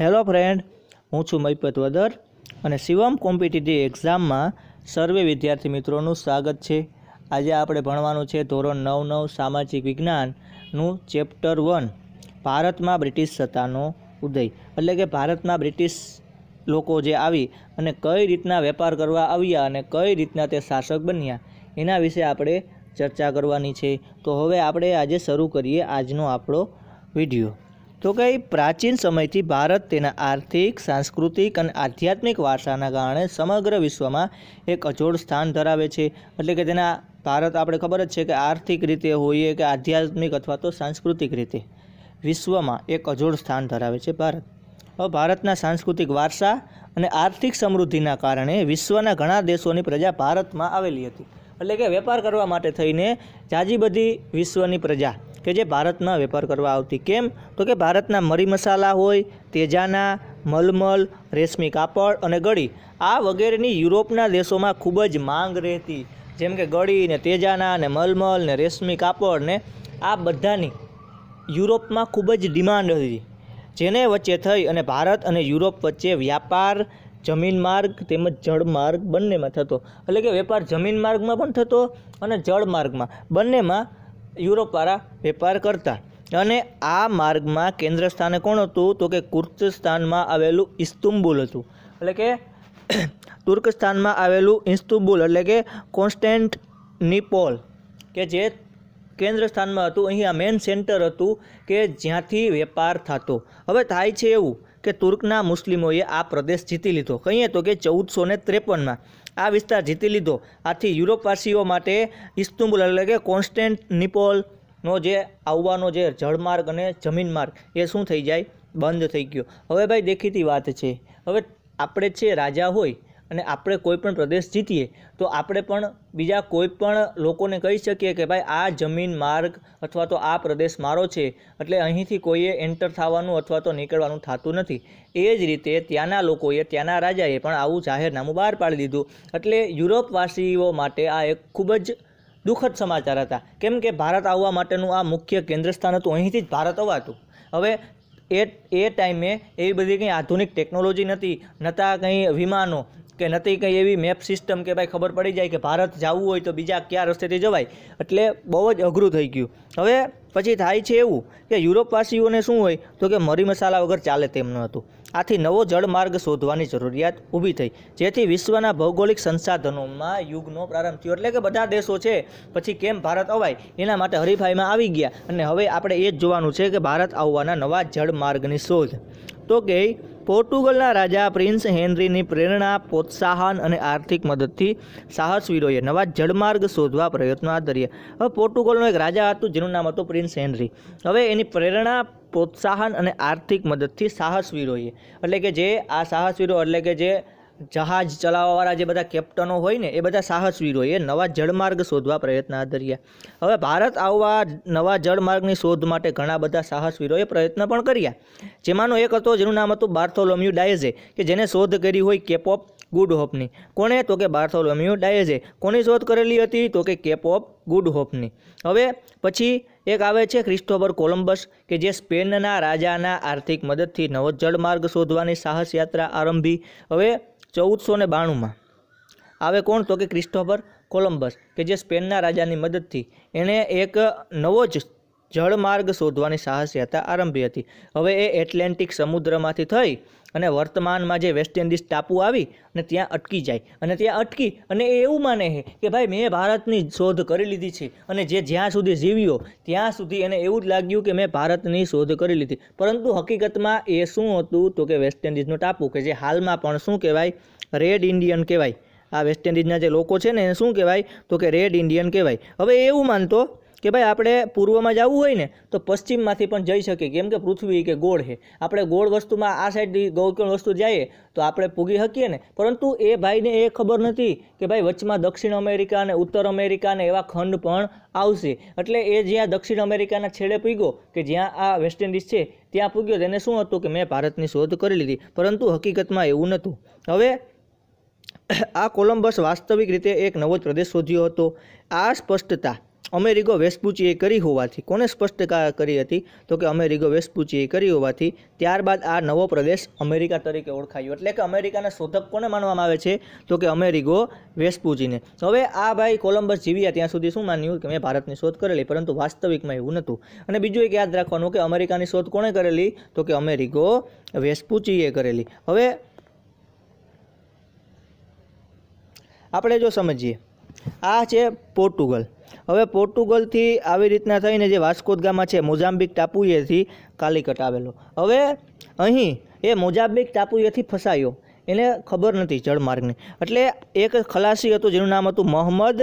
hello friend હું છું મહીપત વદર અને શિવમ કોમ્પિટિટિવ એક્ઝામમાં સર્વે વિદ્યાર્થી મિત્રોનું સ્વાગત છે આજે આપણે ભણવાનું છે ધોરણ નવ નવ સામાજિક વિજ્ઞાનનું ચેપ્ટર વન ભારતમાં બ્રિટિશ સત્તાનો ઉદય એટલે કે ભારતમાં બ્રિટિશ લોકો જે આવી અને કઈ રીતના વેપાર કરવા આવ્યા અને કઈ રીતના તે શાસક બન્યા એના વિશે આપણે ચર્ચા કરવાની છે તો હવે આપણે આજે શરૂ કરીએ આજનો આપણો વિડીયો તો કે પ્રાચીન સમયથી ભારત તેના આર્થિક સાંસ્કૃતિક અને આધ્યાત્મિક વારસાના કારણે સમગ્ર વિશ્વમાં એક અજોડ સ્થાન ધરાવે છે એટલે કે તેના ભારત આપણે ખબર જ છે કે આર્થિક રીતે હોઈએ કે આધ્યાત્મિક અથવા તો સાંસ્કૃતિક રીતે વિશ્વમાં એક અજોડ સ્થાન ધરાવે છે ભારત હવે ભારતના સાંસ્કૃતિક વારસા અને આર્થિક સમૃદ્ધિના કારણે વિશ્વના ઘણા દેશોની પ્રજા ભારતમાં આવેલી હતી એટલે કે વેપાર કરવા માટે થઈને જાજી બધી વિશ્વની પ્રજા કે જે ભારતમાં વેપાર કરવા આવતી કેમ તો કે ભારતના મરી મસાલા હોય તેજાના મલમલ રેશમી કાપડ અને ગળી આ વગેરેની યુરોપના દેશોમાં ખૂબ જ માંગ રહેતી જેમ કે ગળી ને તેજાના ને મલમલ ને રેશમી કાપડ ને આ બધાની યુરોપમાં ખૂબ જ ડિમાન્ડ હતી જેને વચ્ચે થઈ અને ભારત અને યુરોપ વચ્ચે વ્યાપાર જમીન માર્ગ તેમજ જળ માર્ગ બંનેમાં થતો એટલે કે વેપાર જમીન માર્ગમાં પણ થતો અને જળ માર્ગમાં બંનેમાં યુરોપ દ્વારા વેપાર કરતા અને આ માર્ગમાં કેન્દ્ર સ્થાને કોણ હતું તો કે કુર્તિસ્તાનમાં આવેલું ઇસ્તુંબુલ હતું એટલે કે તુર્કસ્તાનમાં આવેલું ઇસ્તુંબુલ એટલે કે કોન્સ્ટેન્ટ નિપોલ કે જે કેન્દ્ર સ્થાનમાં હતું અહીંયા આ મેન સેન્ટર હતું કે જ્યાંથી વેપાર થતો હવે થાય છે એવું કે તુર્કના મુસ્લિમોએ આ પ્રદેશ જીતી લીધો કહીએ તો કે ચૌદસો ને ત્રેપનમાં આ વિસ્તાર જીતી લીધો આથી યુરોપવાસીઓ માટે ઇસ્તુંબુલ એટલે કે નિપોલનો જે આવવાનો જે જળમાર્ગ અને જમીન માર્ગ એ શું થઈ જાય બંધ થઈ ગયો હવે ભાઈ દેખીતી વાત છે હવે આપણે છે રાજા હોય અને આપણે કોઈ પણ પ્રદેશ જીતીએ તો આપણે પણ બીજા કોઈ પણ લોકોને કહી શકીએ કે ભાઈ આ જમીન માર્ગ અથવા તો આ પ્રદેશ મારો છે એટલે અહીંથી કોઈએ એન્ટર થવાનું અથવા તો નીકળવાનું થતું નથી એ જ રીતે ત્યાંના લોકોએ ત્યાંના રાજાએ પણ આવું જાહેરનામું બહાર પાડી દીધું એટલે યુરોપવાસીઓ માટે આ એક ખૂબ જ દુઃખદ સમાચાર હતા કેમ કે ભારત આવવા માટેનું આ મુખ્ય કેન્દ્ર સ્થાન હતું અહીંથી જ ભારત અવાતું હવે એ એ ટાઈમે એવી બધી કંઈ આધુનિક ટેકનોલોજી નથી નહોતા કંઈ વિમાનો કે નથી કંઈ એવી મેપ સિસ્ટમ કે ભાઈ ખબર પડી જાય કે ભારત જવું હોય તો બીજા કયા રસ્તેથી જવાય એટલે બહુ જ અઘરું થઈ ગયું હવે પછી થાય છે એવું કે યુરોપવાસીઓને શું હોય તો કે મરી મસાલા વગર ચાલે તેમ ન હતું આથી નવો જળમાર્ગ શોધવાની જરૂરિયાત ઊભી થઈ જેથી વિશ્વના ભૌગોલિક સંસાધનોમાં યુગનો પ્રારંભ થયો એટલે કે બધા દેશો છે પછી કેમ ભારત અવાય એના માટે હરીફાઈમાં આવી ગયા અને હવે આપણે એ જ જોવાનું છે કે ભારત આવવાના નવા જળમાર્ગની શોધ તો કે પોર્ટુગલના રાજા પ્રિન્સ હેનરીની પ્રેરણા પ્રોત્સાહન અને આર્થિક મદદથી સાહસવીરોએ નવા જળમાર્ગ શોધવા પ્રયત્નો હાથ ધર્યા હવે પોર્ટુગલનો એક રાજા હતું જેનું નામ હતું પ્રિન્સ હેનરી હવે એની પ્રેરણા પ્રોત્સાહન અને આર્થિક મદદથી સાહસવીરોએ એટલે કે જે આ સાહસવીરો એટલે કે જે જહાજ ચલાવવાવાળા જે બધા કેપ્ટનો હોય ને એ બધા સાહસવીરોએ નવા જળમાર્ગ શોધવા પ્રયત્ન કર્યા હવે ભારત આવવા નવા જળમાર્ગની શોધ માટે ઘણા બધા સાહસવીરોએ પ્રયત્ન પણ કર્યા જેમાંનો એક હતો જેનું નામ હતું બાર્થોલોમ્યુ ડાયઝે કે જેને શોધ કરી હોય કેપ ઓફ ગુડ હોપની કોણે તો કે બાર્થોલોમ્યુ ડાયઝે કોની શોધ કરેલી હતી તો કે કેપ ઓફ ગુડ હોપની હવે પછી એક આવે છે ક્રિસ્ટોફર કોલમ્બસ કે જે સ્પેનના રાજાના આર્થિક મદદથી નવો જળમાર્ગ શોધવાની સાહસ યાત્રા આરંભી હવે ચૌદસો ને બાણુંમાં આવે કોણ તો કે ક્રિસ્ટોફર કોલમ્બસ કે જે સ્પેનના રાજાની મદદથી એણે એક નવો જ જળમાર્ગ શોધવાની સાહસયાત્રા આરંભી હતી હવે એ એટલેન્ટિક સમુદ્રમાંથી થઈ અને વર્તમાનમાં જે વેસ્ટ ઇન્ડિઝ ટાપુ આવી અને ત્યાં અટકી જાય અને ત્યાં અટકી અને એ એવું માને છે કે ભાઈ મેં ભારતની શોધ કરી લીધી છે અને જે જ્યાં સુધી જીવ્યો ત્યાં સુધી એને એવું જ લાગ્યું કે મેં ભારતની શોધ કરી લીધી પરંતુ હકીકતમાં એ શું હતું તો કે વેસ્ટ ઇન્ડિઝનો ટાપુ કે જે હાલમાં પણ શું કહેવાય રેડ ઇન્ડિયન કહેવાય આ વેસ્ટ ઇન્ડિઝના જે લોકો છે ને એને શું કહેવાય તો કે રેડ ઇન્ડિયન કહેવાય હવે એવું માનતો કે ભાઈ આપણે પૂર્વમાં જવું હોય ને તો પશ્ચિમમાંથી પણ જઈ શકીએ કેમ કે પૃથ્વી કે ગોળ છે આપણે ગોળ વસ્તુમાં આ સાઈડ ગૌકણ વસ્તુ જઈએ તો આપણે પૂગી શકીએ ને પરંતુ એ ભાઈને એ ખબર નથી કે ભાઈ વચમાં દક્ષિણ અમેરિકા અને ઉત્તર અમેરિકા અને એવા ખંડ પણ આવશે એટલે એ જ્યાં દક્ષિણ અમેરિકાના છેડે પૂગ્યો કે જ્યાં આ વેસ્ટ ઇન્ડિઝ છે ત્યાં પૂગ્યો તેને શું હતું કે મેં ભારતની શોધ કરી લીધી પરંતુ હકીકતમાં એવું નહોતું હવે આ કોલંબસ વાસ્તવિક રીતે એક નવો જ પ્રદેશ શોધ્યો હતો આ સ્પષ્ટતા અમેરિકો વેસ્પુચીએ કરી હોવાથી કોને સ્પષ્ટતા કરી હતી તો કે અમેરિકો વેસ્પુચીએ કરી હોવાથી ત્યારબાદ આ નવો પ્રદેશ અમેરિકા તરીકે ઓળખાયો એટલે કે અમેરિકાના શોધક કોને માનવામાં આવે છે તો કે અમેરિકો વેસ્પુચીને હવે આ ભાઈ કોલંબસ જીવ્યા ત્યાં સુધી શું માન્યું કે મેં ભારતની શોધ કરેલી પરંતુ વાસ્તવિકમાં એવું નહોતું અને બીજું એક યાદ રાખવાનું કે અમેરિકાની શોધ કોણે કરેલી તો કે અમેરિકો વેસ્પુચીએ કરેલી હવે આપણે જો સમજીએ આ છે પોર્ટુગલ હવે પોર્ટુગલથી આવી રીતના થઈને જે વાસ્કોદગામાં છે મોઝામ્બિક ટાપુએથી કાલિકટ આવેલો હવે અહીં એ મોઝામ્બિક ટાપુએથી ફસાયો એને ખબર નથી જળમાર્ગની એટલે એક ખલાસી હતો જેનું નામ હતું મોહમ્મદ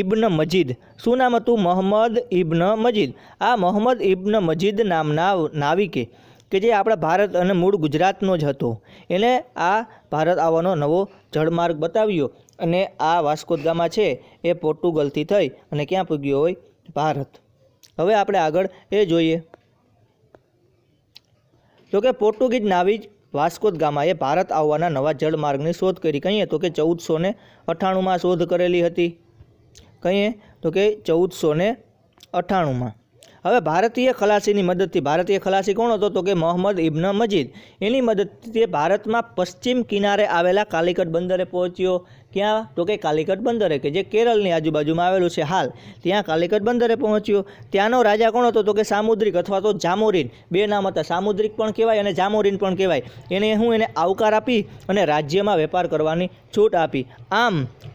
ઇબ્ન મજીદ શું નામ હતું મોહમ્મદ ઇબ્ન મજીદ આ મોહમ્મદ ઇબ્ન મજીદ નામના નાવિકે કે જે આપણા ભારત અને મૂળ ગુજરાતનો જ હતો એને આ ભારત આવવાનો નવો જળમાર્ગ બતાવ્યો અને આ વાસ્કોદગામા છે એ પોર્ટુગલથી થઈ અને ક્યાં પૂગ્યો હોય ભારત હવે આપણે આગળ એ જોઈએ તો કે પોર્ટુગીઝ નાવિજ વાસ્કોદગામાએ ભારત આવવાના નવા જળમાર્ગની શોધ કરી કહીએ તો કે ચૌદસો ને અઠાણુંમાં શોધ કરેલી હતી કહીએ તો કે ચૌદસો ને અઠાણુંમાં હવે ભારતીય ખલાસીની મદદથી ભારતીય ખલાસી કોણ હતો તો કે મોહમ્મદ ઇબ્ન મજીદ એની મદદથી તે ભારતમાં પશ્ચિમ કિનારે આવેલા કાલિકટ બંદરે પહોંચ્યો ક્યાં તો કે કાલિકટ બંદરે કે જે કેરળની આજુબાજુમાં આવેલું છે હાલ ત્યાં કાલિકટ બંદરે પહોંચ્યો ત્યાંનો રાજા કોણ હતો તો કે સામુદ્રિક અથવા તો જામોરીન બે નામ હતા સામુદ્રિક પણ કહેવાય અને જામોરીન પણ કહેવાય એને હું એને આવકાર આપી અને રાજ્યમાં વેપાર કરવાની છૂટ આપી આમ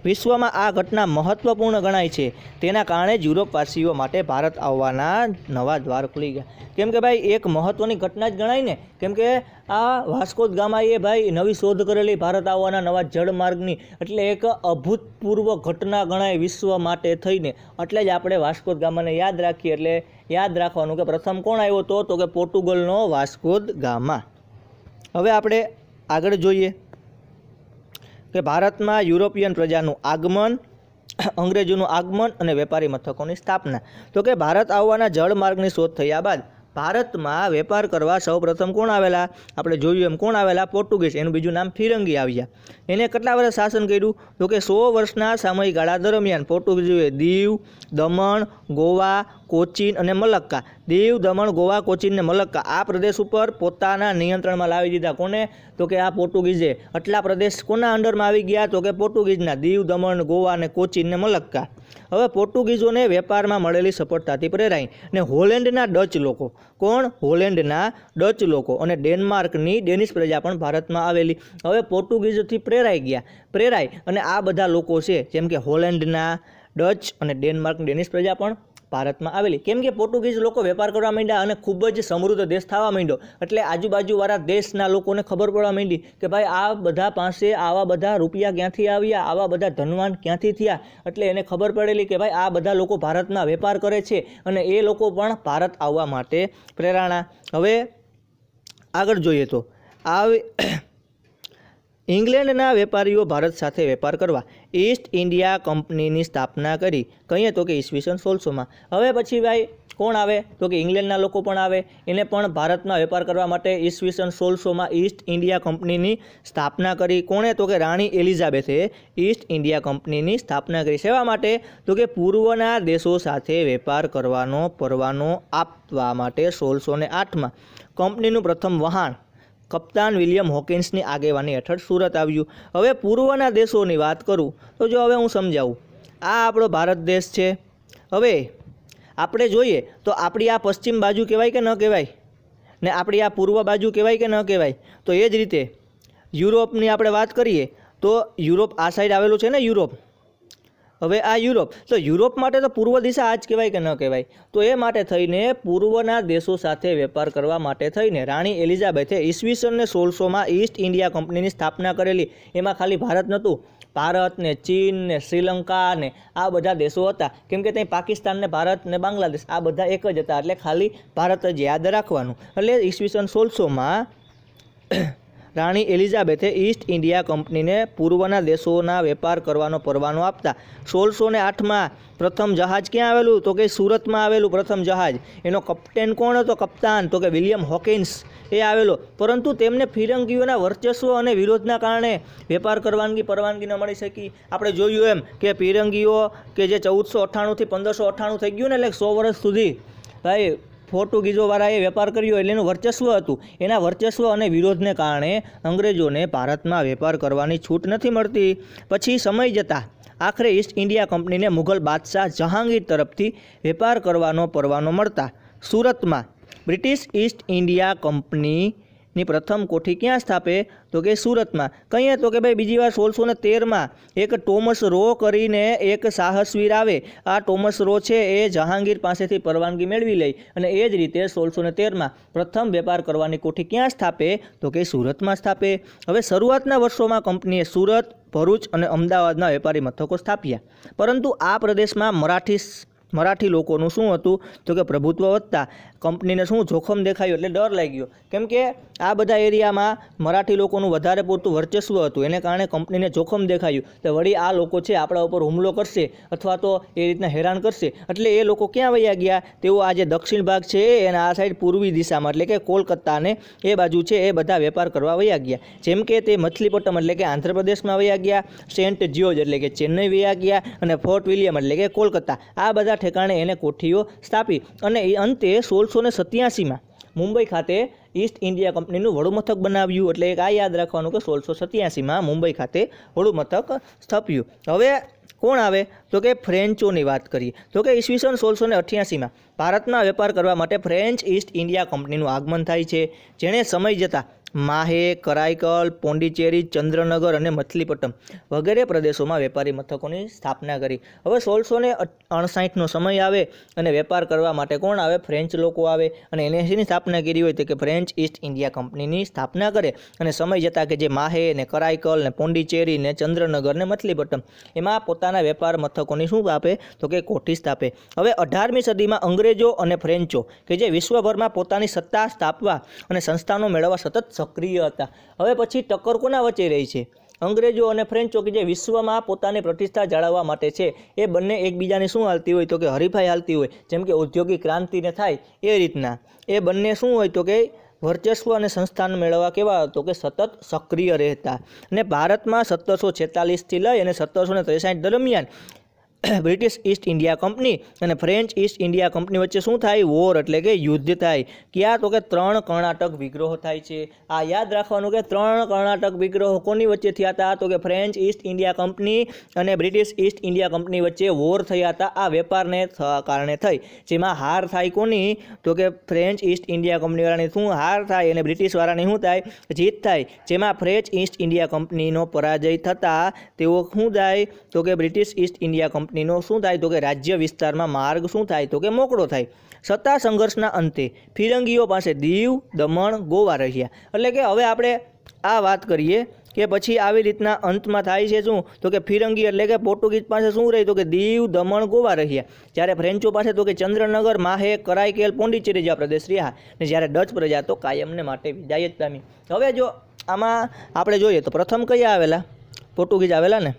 વિશ્વમાં આ ઘટના મહત્વપૂર્ણ ગણાય છે તેના કારણે યુરોપવાસીઓ માટે ભારત આવવાના નવા દ્વાર ખુલી ગયા કેમ કે ભાઈ એક મહત્ત્વની ઘટના જ ગણાય ને કેમ કે આ વાસ્કોદ ગામાએ ભાઈ નવી શોધ કરેલી ભારત આવવાના નવા જળમાર્ગની એટલે એક અભૂતપૂર્વ ઘટના ગણાય વિશ્વ માટે થઈને એટલે જ આપણે વાસ્કોદ ગામાને યાદ રાખીએ એટલે યાદ રાખવાનું કે પ્રથમ કોણ આવ્યો હતો તો કે પોર્ટુગલનો વાસ્કોદ ગામા હવે આપણે આગળ જોઈએ કે ભારતમાં યુરોપિયન પ્રજાનું આગમન અંગ્રેજોનું આગમન અને વેપારી મથકોની સ્થાપના તો કે ભારત આવવાના જળમાર્ગની શોધ થયા બાદ ભારતમાં વેપાર કરવા સૌપ્રથમ કોણ આવેલા આપણે જોયું એમ કોણ આવેલા પોર્ટુગીઝ એનું બીજું નામ ફિરંગી આવ્યા એને કેટલા વર્ષ શાસન કર્યું તો કે સો વર્ષના સમયગાળા દરમિયાન પોર્ટુગીઝોએ દીવ દમણ ગોવા કોચીન અને મલક્કા દીવ દમણ ગોવા કોચીન અને મલક્કા આ પ્રદેશ ઉપર પોતાના નિયંત્રણમાં લાવી દીધા કોને તો કે આ પોર્ટુગીઝે આટલા પ્રદેશ કોના અંડરમાં આવી ગયા તો કે પોર્ટુગીઝના દીવ દમણ ગોવા અને કોચીન ને મલક્કા હવે પોર્ટુગીઝોને વેપારમાં મળેલી સફળતાથી પ્રેરાઈ ને હોલેન્ડના ડચ લોકો કોણ હોલેન્ડના ડચ લોકો અને ડેનમાર્કની ડેનિશ પ્રજા પણ ભારતમાં આવેલી હવે પોર્ટુગીઝથી પ્રેરાઈ ગયા પ્રેરાઈ અને આ બધા લોકો છે જેમ કે હોલેન્ડના ડચ અને ડેનમાર્ક ડેનિશ પ્રજા પણ ભારતમાં આવેલી કેમ કે પોર્ટુગીઝ લોકો વેપાર કરવા માંડ્યા અને ખૂબ જ સમૃદ્ધ દેશ થવા માંડ્યો એટલે આજુબાજુવાળા દેશના લોકોને ખબર પડવા માંડી કે ભાઈ આ બધા પાસે આવા બધા રૂપિયા ક્યાંથી આવ્યા આવા બધા ધનવાન ક્યાંથી થયા એટલે એને ખબર પડેલી કે ભાઈ આ બધા લોકો ભારતમાં વેપાર કરે છે અને એ લોકો પણ ભારત આવવા માટે પ્રેરણા હવે આગળ જોઈએ તો આવી ઇંગ્લેન્ડના વેપારીઓ ભારત સાથે વેપાર કરવા ઈસ્ટ ઇન્ડિયા કંપનીની સ્થાપના કરી કહીએ તો કે ઈસવીસન સોળસોમાં હવે પછી ભાઈ કોણ આવે તો કે ઇંગ્લેન્ડના લોકો પણ આવે એને પણ ભારતમાં વેપાર કરવા માટે ઈસવીસન સોળસોમાં ઈસ્ટ ઇન્ડિયા કંપનીની સ્થાપના કરી કોણે તો કે રાણી એલિઝાબેથે ઈસ્ટ ઇન્ડિયા કંપનીની સ્થાપના કરી સેવા માટે તો કે પૂર્વના દેશો સાથે વેપાર કરવાનો પરવાનો આપવા માટે સોળસો ને આઠમાં કંપનીનું પ્રથમ વહાણ કપ્તાન વિલિયમ હોકિન્સની આગેવાની હેઠળ સુરત આવ્યું હવે પૂર્વના દેશોની વાત કરું તો જો હવે હું સમજાવું આ આપણો ભારત દેશ છે હવે આપણે જોઈએ તો આપણી આ પશ્ચિમ બાજુ કહેવાય કે ન કહેવાય ને આપણી આ પૂર્વ બાજુ કહેવાય કે ન કહેવાય તો એ જ રીતે યુરોપની આપણે વાત કરીએ તો યુરોપ આ સાઈડ આવેલું છે ને યુરોપ હવે આ યુરોપ તો યુરોપ માટે તો પૂર્વ દિશા આ જ કહેવાય કે ન કહેવાય તો એ માટે થઈને પૂર્વના દેશો સાથે વેપાર કરવા માટે થઈને રાણી એલિઝાબેથે ઈસવીસનને સોળસોમાં ઈસ્ટ ઇન્ડિયા કંપનીની સ્થાપના કરેલી એમાં ખાલી ભારત નહોતું ભારત ને ચીન ને શ્રીલંકા ને આ બધા દેશો હતા કેમ કે ત્યાં પાકિસ્તાન ને ભારત ને બાંગ્લાદેશ આ બધા એક જ હતા એટલે ખાલી ભારત જ યાદ રાખવાનું એટલે ઈસવીસન સોળસોમાં રાણી એલિઝાબેથે ઈસ્ટ ઇન્ડિયા કંપનીને પૂર્વના દેશોના વેપાર કરવાનો પરવાનો આપતા સોળસો ને આઠમાં પ્રથમ જહાજ ક્યાં આવેલું તો કે સુરતમાં આવેલું પ્રથમ જહાજ એનો કપ્ટેન કોણ હતો કપ્તાન તો કે વિલિયમ હોકિન્સ એ આવેલો પરંતુ તેમને ફિરંગીઓના વર્ચસ્વ અને વિરોધના કારણે વેપાર કરવાનગી પરવાનગી ન મળી શકી આપણે જોયું એમ કે ફિરંગીઓ કે જે ચૌદસો અઠ્ઠાણુંથી પંદરસો અઠ્ઠાણું થઈ ગયું ને એટલે સો વર્ષ સુધી ભાઈ પોર્ટુગીઝોવાળાએ વેપાર કર્યો એટલે એનું વર્ચસ્વ હતું એના વર્ચસ્વ અને વિરોધને કારણે અંગ્રેજોને ભારતમાં વેપાર કરવાની છૂટ નથી મળતી પછી સમય જતાં આખરે ઈસ્ટ ઇન્ડિયા કંપનીને મુઘલ બાદશાહ જહાંગીર તરફથી વેપાર કરવાનો પરવાનો મળતા સુરતમાં બ્રિટિશ ઈસ્ટ ઇન્ડિયા કંપની ની પ્રથમ કોઠી ક્યાં સ્થાપે તો કે સુરતમાં કહીએ તો કે ભાઈ બીજી વાર સોળસો ને તેરમાં એક ટોમસ રો કરીને એક સાહસવીર આવે આ ટોમસ રો છે એ જહાંગીર પાસેથી પરવાનગી મેળવી લઈ અને એ જ રીતે સોળસો ને તેરમાં પ્રથમ વેપાર કરવાની કોઠી ક્યાં સ્થાપે તો કે સુરતમાં સ્થાપે હવે શરૂઆતના વર્ષોમાં કંપનીએ સુરત ભરૂચ અને અમદાવાદના વેપારી મથકો સ્થાપ્યા પરંતુ આ પ્રદેશમાં મરાઠી મરાઠી લોકોનું શું હતું તો કે પ્રભુત્વ વધતા કંપનીને શું જોખમ દેખાયું એટલે ડર લાગ્યો કેમ કે આ બધા એરિયામાં મરાઠી લોકોનું વધારે પૂરતું વર્ચસ્વ હતું એને કારણે કંપનીને જોખમ દેખાયું તો વળી આ લોકો છે આપણા ઉપર હુમલો કરશે અથવા તો એ રીતના હેરાન કરશે એટલે એ લોકો ક્યાં વયા ગયા તેઓ આજે દક્ષિણ ભાગ છે એના આ સાઈડ પૂર્વી દિશામાં એટલે કે કોલકાતાને એ બાજુ છે એ બધા વેપાર કરવા વયા ગયા જેમ કે તે મછલીપટ્ટમ એટલે કે આંધ્રપ્રદેશમાં વયા ગયા સેન્ટ જ્યોર્જ એટલે કે ચેન્નઈ વયા ગયા અને ફોર્ટ વિલિયમ એટલે કે કોલકાતા આ બધા ઠેકાણે એને કોઠીઓ સ્થાપી અને એ અંતે સોળ સોળસોને સત્યાસીમાં મુંબઈ ખાતે ઈસ્ટ ઇન્ડિયા કંપનીનું વડુમથક બનાવ્યું એટલે એક આ યાદ રાખવાનું કે સોળસો સત્યાસીમાં મુંબઈ ખાતે વડુમથક સ્થાપ્યું હવે કોણ આવે તો કે ફ્રેન્ચોની વાત કરીએ તો કે ઈસવીસન સોળસો ને અઠ્યાસીમાં ભારતમાં વેપાર કરવા માટે ફ્રેન્ચ ઈસ્ટ ઇન્ડિયા કંપનીનું આગમન થાય છે જેણે સમય જતાં માહે કરાઈકલ પોંડિચેરી ચંદ્રનગર અને મથલીપટ્ટમ વગેરે પ્રદેશોમાં વેપારી મથકોની સ્થાપના કરી હવે સોળસો ને અણસાઠનો સમય આવે અને વેપાર કરવા માટે કોણ આવે ફ્રેન્ચ લોકો આવે અને એને શેની સ્થાપના કરી હોય તો કે ફ્રેન્ચ ઈસ્ટ ઇન્ડિયા કંપનીની સ્થાપના કરે અને સમય જતાં કે જે માહે ને કરાઈકલ ને પોંડિચેરી ને ચંદ્રનગર ને મથલીપટ્ટમ એમાં પોતાના વેપાર મથકોની શું આપે તો કે કોઠી સ્થાપે હવે અઢારમી સદીમાં અંગ્રેજો અને ફ્રેન્ચો કે જે વિશ્વભરમાં પોતાની સત્તા સ્થાપવા અને સંસ્થાનો મેળવવા સતત સક્રિય હતા હવે પછી ટક્કર કોના વચ્ચે રહી છે અંગ્રેજો અને ફ્રેન્ચો કે જે વિશ્વમાં પોતાની પ્રતિષ્ઠા જાળવવા માટે છે એ બંને એકબીજાને શું હાલતી હોય તો કે હરીફાઈ હાલતી હોય જેમ કે ઔદ્યોગિક ક્રાંતિને થાય એ રીતના એ બંને શું હોય તો કે વર્ચસ્વ અને સંસ્થાન મેળવવા કેવા તો કે સતત સક્રિય રહેતા અને ભારતમાં સત્તરસો છેતાલીસથી લઈ અને સત્તરસો ને ત્રેસાઠ દરમિયાન બ્રિટિશ ઈસ્ટ ઇન્ડિયા કંપની અને ફ્રેન્ચ ઈસ્ટ ઇન્ડિયા કંપની વચ્ચે શું થાય વોર એટલે કે યુદ્ધ થાય ક્યાં તો કે ત્રણ કર્ણાટક વિગ્રહો થાય છે આ યાદ રાખવાનું કે ત્રણ કર્ણાટક વિગ્રહો કોની વચ્ચે થયા હતા તો કે ફ્રેન્ચ ઈસ્ટ ઇન્ડિયા કંપની અને બ્રિટિશ ઈસ્ટ ઇન્ડિયા કંપની વચ્ચે વોર થયા હતા આ વેપારને કારણે થઈ જેમાં હાર થાય કોની તો કે ફ્રેન્ચ ઈસ્ટ ઇન્ડિયા કંપનીવાળાની શું હાર થાય અને બ્રિટિશવાળાની શું થાય જીત થાય જેમાં ફ્રેન્ચ ઈસ્ટ ઇન્ડિયા કંપનીનો પરાજય થતાં તેઓ શું થાય તો કે બ્રિટિશ ઈસ્ટ ઇન્ડિયા કંપની કંપનીનો શું થાય તો કે રાજ્ય વિસ્તારમાં માર્ગ શું થાય તો કે મોકળો થાય સત્તા સંઘર્ષના અંતે ફિરંગીઓ પાસે દીવ દમણ ગોવા રહ્યા એટલે કે હવે આપણે આ વાત કરીએ કે પછી આવી રીતના અંતમાં થાય છે શું તો કે ફિરંગી એટલે કે પોર્ટુગીઝ પાસે શું રહી તો કે દીવ દમણ ગોવા રહ્યા જ્યારે ફ્રેન્ચો પાસે તો કે ચંદ્રનગર માહે કરાઈકેલ પોંડિચેરી જેવા પ્રદેશ રહ્યા ને જ્યારે ડચ પ્રજા તો કાયમને માટે વિદાય જ પામી હવે જો આમાં આપણે જોઈએ તો પ્રથમ કયા આવેલા પોર્ટુગીઝ આવેલા ને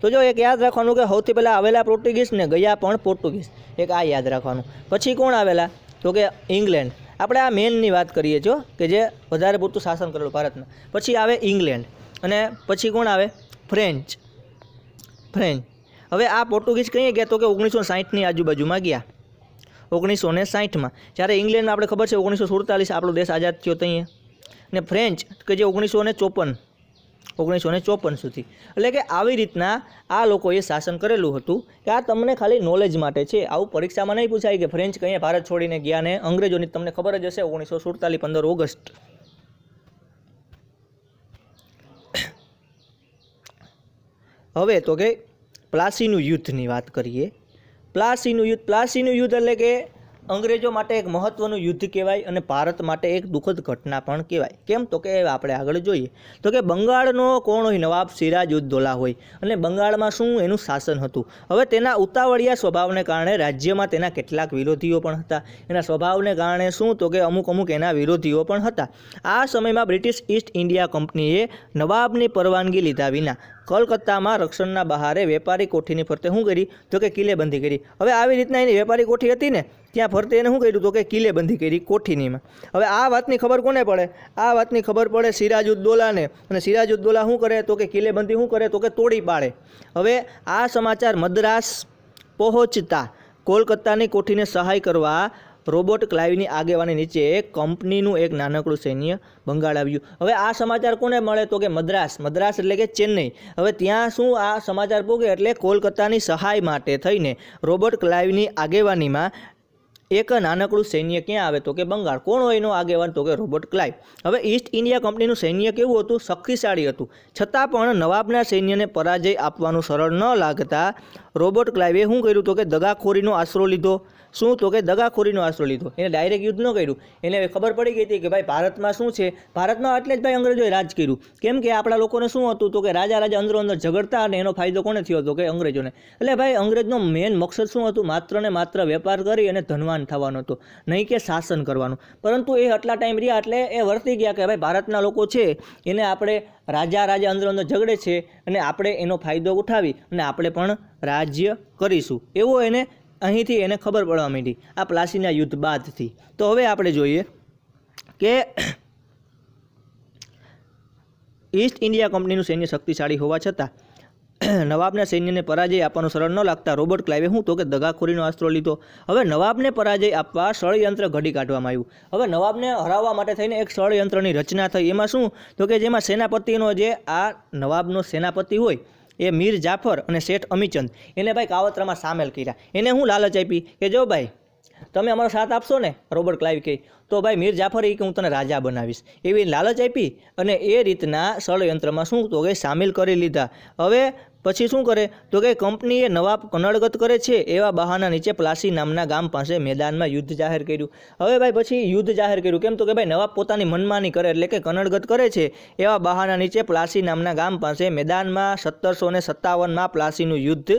તો જો એક યાદ રાખવાનું કે સૌથી પહેલાં આવેલા પોર્ટુગીઝ ને ગયા પણ પોર્ટુગીઝ એક આ યાદ રાખવાનું પછી કોણ આવેલા તો કે ઇંગ્લેન્ડ આપણે આ મેનની વાત કરીએ છો કે જે વધારે પૂરતું શાસન કરેલું ભારતમાં પછી આવે ઇંગ્લેન્ડ અને પછી કોણ આવે ફ્રેન્ચ ફ્રેન્ચ હવે આ પોર્ટુગીઝ કહીએ ગયા તો કે ઓગણીસો સાહીઠની આજુબાજુમાં ગયા ઓગણીસો ને સાઠમાં જ્યારે ઇંગ્લેન્ડમાં આપણે ખબર છે ઓગણીસો સુડતાલીસ આપણો દેશ આઝાદ થયો ત્યાં ને ફ્રેન્ચ કે જે ઓગણીસો ને ચોપન ઓગણીસો ને ચોપન સુધી એટલે કે આવી રીતના આ લોકોએ શાસન કરેલું હતું કે આ તમને ખાલી નોલેજ માટે છે આવું પરીક્ષામાં નહીં પૂછાય કે ફ્રેન્ચ કંઈ ભારત છોડીને ગયા ને અંગ્રેજોની તમને ખબર જ હશે ઓગણીસો સુડતાલીસ પંદર ઓગસ્ટ હવે તો કે પ્લાસીનું યુદ્ધની વાત કરીએ પ્લાસીનું યુદ્ધ પ્લાસીનું યુદ્ધ એટલે કે અંગ્રેજો માટે એક મહત્વનું યુદ્ધ કહેવાય અને ભારત માટે એક દુઃખદ ઘટના પણ કહેવાય કેમ તો કે આપણે આગળ જોઈએ તો કે બંગાળનો કોણ હોય નવાબ સિરાજ ઉદ્દોલા હોય અને બંગાળમાં શું એનું શાસન હતું હવે તેના ઉતાવળિયા સ્વભાવને કારણે રાજ્યમાં તેના કેટલાક વિરોધીઓ પણ હતા એના સ્વભાવને કારણે શું તો કે અમુક અમુક એના વિરોધીઓ પણ હતા આ સમયમાં બ્રિટિશ ઈસ્ટ ઇન્ડિયા કંપનીએ નવાબની પરવાનગી લીધા વિના કલકત્તામાં રક્ષણના બહારે વેપારી કોઠીની ફરતે શું કરી તો કે કિલ્લેબંધી કરી હવે આવી રીતના એની વેપારી કોઠી હતી ને ત્યાં ફરતે એને શું કર્યું તો કે કિલ્લેબંધી કરી કોઠીનીમાં હવે આ વાતની ખબર કોને પડે આ વાતની ખબર પડે સિરાજુદ્દોલાને અને સિરાજુદ્દોલા શું કરે તો કે કિલેબંધી શું કરે તો કે તોડી પાડે હવે આ સમાચાર મદ્રાસ પહોંચતા કોલકાતાની કોઠીને સહાય કરવા રોબોટ ક્લાઇવની આગેવાની નીચે કંપનીનું એક નાનકડું સૈન્ય બંગાળ આવ્યું હવે આ સમાચાર કોને મળે તો કે મદ્રાસ મદ્રાસ એટલે કે ચેન્નઈ હવે ત્યાં શું આ સમાચાર પૂગે એટલે કોલકાતાની સહાય માટે થઈને રોબોટ ક્લાઇવની આગેવાનીમાં એક નાનકડું સૈન્ય ક્યાં આવે તો કે બંગાળ કોણ હોય એનો આગેવાન તો કે રોબર્ટ ક્લાઇવ હવે ઈસ્ટ ઇન્ડિયા કંપનીનું સૈન્ય કેવું હતું શક્તિશાળી હતું છતાં પણ નવાબના સૈન્યને પરાજય આપવાનું સરળ ન લાગતા રોબર્ટ ક્લાઇવે શું કર્યું તો કે દગાખોરીનો આશરો લીધો શું તો કે દગાખોરીનો આશરો લીધો એને ડાયરેક્ટ યુદ્ધ ન કર્યું એને ખબર પડી ગઈ હતી કે ભાઈ ભારતમાં શું છે ભારતમાં એટલે જ ભાઈ અંગ્રેજોએ રાજ કર્યું કેમ કે આપણા લોકોને શું હતું તો કે રાજા રાજા અંદરો અંદર ઝઘડતા અને એનો ફાયદો કોને થયો હતો કે અંગ્રેજોને એટલે ભાઈ અંગ્રેજનો મેઇન મકસદ શું હતું માત્ર ને માત્ર વેપાર કરી અને ધનવાન થવાનો હતો નહીં કે શાસન કરવાનું પરંતુ એ આટલા ટાઈમ રહ્યા એટલે એ વર્તી ગયા કે ભાઈ ભારતના લોકો છે એને આપણે રાજા રાજા અંદરો અંદર ઝઘડે છે અને આપણે એનો ફાયદો ઉઠાવી અને આપણે પણ રાજ્ય કરીશું એવો એને અહીંથી એને ખબર પડવા માંડી આ પ્લાસીના યુદ્ધ બાદથી તો હવે આપણે જોઈએ કે ઈસ્ટ ઇન્ડિયા કંપનીનું સૈન્ય શક્તિશાળી હોવા છતાં નવાબના સૈન્યને પરાજય આપવાનું સરળ ન લાગતા રોબર્ટ ક્લાઇવે હું તો કે દગાખોરીનો આશરો લીધો હવે નવાબને પરાજય આપવા ષડયંત્ર ઘડી કાઢવામાં આવ્યું હવે નવાબને હરાવવા માટે થઈને એક ષડયંત્રની રચના થઈ એમાં શું તો કે જેમાં સેનાપતિનો જે આ નવાબનો સેનાપતિ હોય એ મીર જાફર અને શેઠ અમીચંદ એને ભાઈ કાવતરામાં સામેલ કર્યા એને હું લાલચ આપી કે જો ભાઈ તમે અમારો સાથ આપશો ને રોબર્ટ ક્લાઇવ કહે તો ભાઈ મીર જાફર એ કે હું તને રાજા બનાવીશ એવી લાલચ આપી અને એ રીતના ષડયંત્રમાં શું તો કે સામેલ કરી લીધા હવે પછી શું કરે તો કે કંપનીએ નવા કનડગત કરે છે એવા બહાના નીચે પ્લાસી નામના ગામ પાસે મેદાનમાં યુદ્ધ જાહેર કર્યું હવે ભાઈ પછી યુદ્ધ જાહેર કર્યું કેમ તો કે ભાઈ નવાબ પોતાની મનમાની કરે એટલે કે કનડગત કરે છે એવા બહાના નીચે પ્લાસી નામના ગામ પાસે મેદાનમાં સત્તરસો ને સત્તાવનમાં પ્લાસીનું યુદ્ધ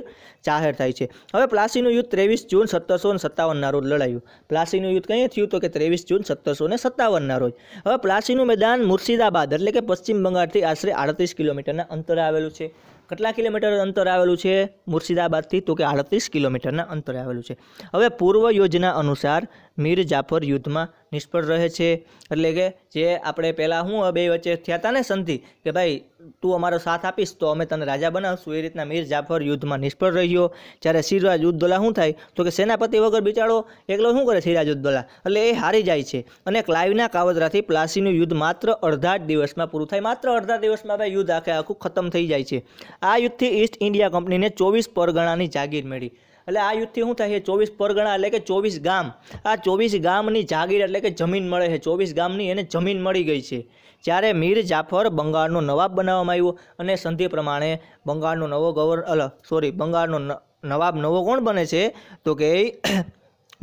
જાહેર થાય છે હવે પ્લાસીનું યુદ્ધ ત્રેવીસ જૂન સત્તરસો ને સત્તાવનના રોજ લડાયું પ્લાસીનું યુદ્ધ કંઈ થયું તો કે ત્રેવીસ જૂન સત્તરસો ને સત્તાવનના રોજ હવે પ્લાસીનું મેદાન મુર્શિદાબાદ એટલે કે પશ્ચિમ બંગાળથી આશરે આડત્રીસ કિલોમીટરના અંતરે આવેલું છે કેટલા કિલોમીટર અંતર આવેલું છે મુર્શિદાબાદથી તો કે આડત્રીસ કિલોમીટરના અંતરે આવેલું છે હવે પૂર્વ યોજના અનુસાર મીર જાફર યુદ્ધમાં નિષ્ફળ રહે છે એટલે કે જે આપણે પહેલાં હું બે વચ્ચે થયા હતા ને સંધિ કે ભાઈ તું અમારો સાથ આપીશ તો અમે તને રાજા બનાવશું એ રીતના મીર જાફર યુદ્ધમાં નિષ્ફળ રહ્યો જ્યારે સિરાજ ઉદ્દોલા શું થાય તો કે સેનાપતિ વગર બિચારો એકલો શું કરે સિરાજ ઉદ્દોલા એટલે એ હારી જાય છે અને ક્લાઇવના કાવતરાથી પ્લાસીનું યુદ્ધ માત્ર અડધા જ દિવસમાં પૂરું થાય માત્ર અડધા દિવસમાં ભાઈ યુદ્ધ આખે આખું ખતમ થઈ જાય છે આ યુદ્ધથી ઈસ્ટ ઇન્ડિયા કંપનીને ચોવીસ પરગણાની જાગીર મેળી એટલે આ યુદ્ધથી શું થાય છે ચોવીસ પરગણા એટલે કે ચોવીસ ગામ આ ચોવીસ ગામની જાગીર એટલે કે જમીન મળે છે ચોવીસ ગામની એને જમીન મળી ગઈ છે જ્યારે મીર જાફર બંગાળનો નવાબ બનાવવામાં આવ્યો અને સંધિ પ્રમાણે બંગાળનો નવો ગવર્નર અલ સોરી બંગાળનો નવાબ નવો કોણ બને છે તો કે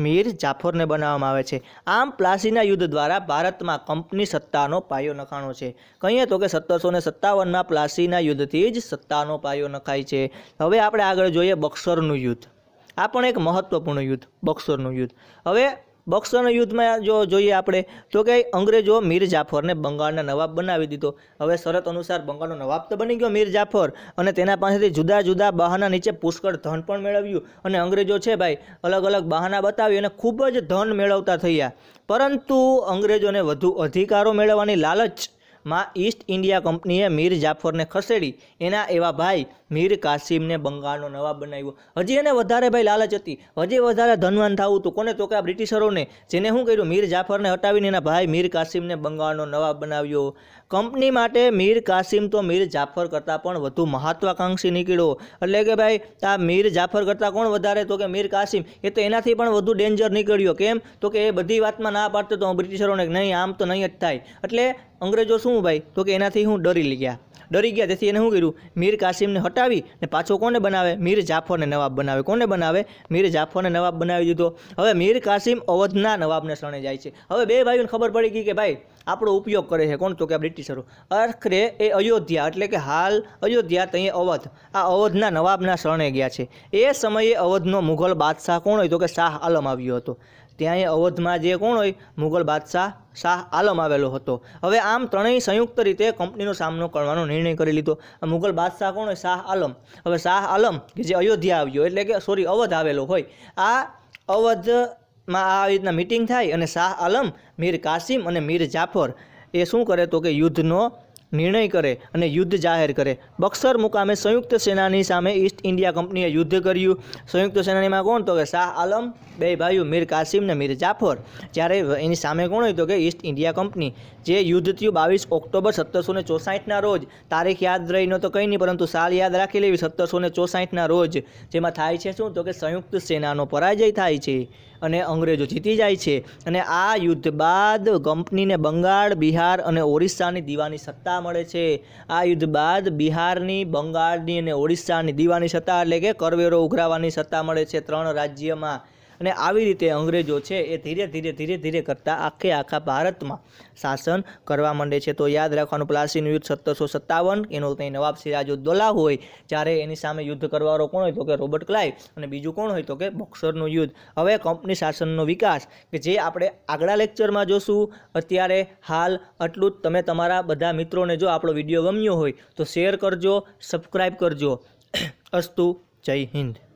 મીર જાફરને બનાવવામાં આવે છે આમ પ્લાસીના યુદ્ધ દ્વારા ભારતમાં કંપની સત્તાનો પાયો નખાણો છે કહીએ તો કે સત્તરસો ને સત્તાવનમાં પ્લાસીના યુદ્ધથી જ સત્તાનો પાયો નખાય છે હવે આપણે આગળ જોઈએ બક્સરનું યુદ્ધ આ પણ એક મહત્વપૂર્ણ યુદ્ધ બક્સરનું યુદ્ધ હવે બક્સરના યુદ્ધમાં જો જોઈએ આપણે તો કે અંગ્રેજો મીર જાફરને બંગાળના નવાબ બનાવી દીધો હવે શરત અનુસાર બંગાળનો નવાબ તો બની ગયો મીર જાફર અને તેના પાસેથી જુદા જુદા બહાના નીચે પુષ્કળ ધન પણ મેળવ્યું અને અંગ્રેજો છે ભાઈ અલગ અલગ બહાના બતાવી અને ખૂબ જ ધન મેળવતા થયા પરંતુ અંગ્રેજોને વધુ અધિકારો મેળવવાની લાલચ માં ઈસ્ટ ઇન્ડિયા કંપનીએ મીર જાફરને ખસેડી એના એવા ભાઈ મીર કાસિમને બંગાળનો નવાબ બનાવ્યો હજી એને વધારે ભાઈ લાલચ હતી હજી વધારે ધનવાન થવું હતું કોને તો કે આ બ્રિટિશરોને જેને શું કર્યું મીર જાફરને હટાવીને એના ભાઈ મીર કાસિમને બંગાળનો નવાબ બનાવ્યો કંપની માટે મીર કાસિમ તો મીર જાફર કરતાં પણ વધુ મહત્વાકાંક્ષી નીકળ્યો એટલે કે ભાઈ આ મીર જાફર કરતાં કોણ વધારે તો કે મીર કાસિમ એ તો એનાથી પણ વધુ ડેન્જર નીકળ્યો કેમ તો કે એ બધી વાતમાં ના પાડતો તો બ્રિટિશરોને નહીં આમ તો નહીં જ થાય એટલે અંગ્રેજો શું ભાઈ તો કે એનાથી હું ડરી ગયા ડરી ગયા તેથી એને શું કર્યું મીર કાસિમને હટાવી ને પાછો કોને બનાવે મીર જાફરને નવાબ બનાવે કોને બનાવે મીર જાફરને નવાબ બનાવી દીધો હવે મીર કાસિમ અવધના નવાબને શરણે જાય છે હવે બે ભાઈઓને ખબર પડી ગઈ કે ભાઈ આપણો ઉપયોગ કરે છે કોણ તો કે આ બ્રિટિશરો અર્ખરે એ અયોધ્યા એટલે કે હાલ અયોધ્યા ત્યાં અવધ આ અવધના નવાબના શરણે ગયા છે એ સમયે અવધનો મુઘલ બાદશાહ કોણ હોય તો કે શાહ આલમ આવ્યો હતો ત્યાં એ અવધમાં જે કોણ હોય મુઘલ બાદશાહ શાહ આલમ આવેલો હતો હવે આમ ત્રણેય સંયુક્ત રીતે કંપનીનો સામનો કરવાનો નિર્ણય કરી લીધો મુઘલ બાદશાહ કોણ હોય શાહ આલમ હવે શાહ આલમ કે જે અયોધ્યા આવ્યો એટલે કે સોરી અવધ આવેલો હોય આ અવધ માં આ રીતના મિટિંગ થાય અને શાહ આલમ મીર કાસિમ અને મીર જાફર એ શું કરે તો કે યુદ્ધનો નિર્ણય કરે અને યુદ્ધ જાહેર કરે બક્સર મુકામે સંયુક્ત સેનાની સામે ઈસ્ટ ઇન્ડિયા કંપનીએ યુદ્ધ કર્યું સંયુક્ત સેનાનીમાં કોણ તો કે શાહ આલમ બે ભાઈઓ મીર કાસિમ ને મીર જાફર જ્યારે એની સામે કોણ હોય તો કે ઈસ્ટ ઇન્ડિયા કંપની જે યુદ્ધ થયું બાવીસ ઓક્ટોબર સત્તરસો ને ચોસાઠના રોજ તારીખ યાદ રહી તો કંઈ નહીં પરંતુ સાલ યાદ રાખી લેવી સત્તરસો ને ચોસાઠના રોજ જેમાં થાય છે શું તો કે સંયુક્ત સેનાનો પરાજય થાય છે અને અંગ્રેજો જીતી જાય છે અને આ યુદ્ધ બાદ કંપનીને બંગાળ બિહાર અને ઓરિસ્સાની દીવાની સત્તા મળે છે આ યુદ્ધ બાદ બિહારની બંગાળની અને ઓરિસ્સાની દીવાની સત્તા એટલે કે કરવેરો ઉઘરાવવાની સત્તા મળે છે ત્રણ રાજ્યમાં અને આવી રીતે અંગ્રેજો છે એ ધીરે ધીરે ધીરે ધીરે કરતાં આખે આખા ભારતમાં શાસન કરવા માંડે છે તો યાદ રાખવાનું પ્લાસીનું યુદ્ધ સત્તરસો સત્તાવન એનો કંઈ નવાબ સિરાજુદ્દોલા હોય જ્યારે એની સામે યુદ્ધ કરવાનો કોણ હોય તો કે રોબર્ટ ક્લાઇવ અને બીજું કોણ હોય તો કે બોક્સરનું યુદ્ધ હવે કંપની શાસનનો વિકાસ કે જે આપણે આગળ લેક્ચરમાં જોશું અત્યારે હાલ આટલું જ તમે તમારા બધા મિત્રોને જો આપણો વિડીયો ગમ્યો હોય તો શેર કરજો સબસ્ક્રાઈબ કરજો અસ્તુ જય હિન્દ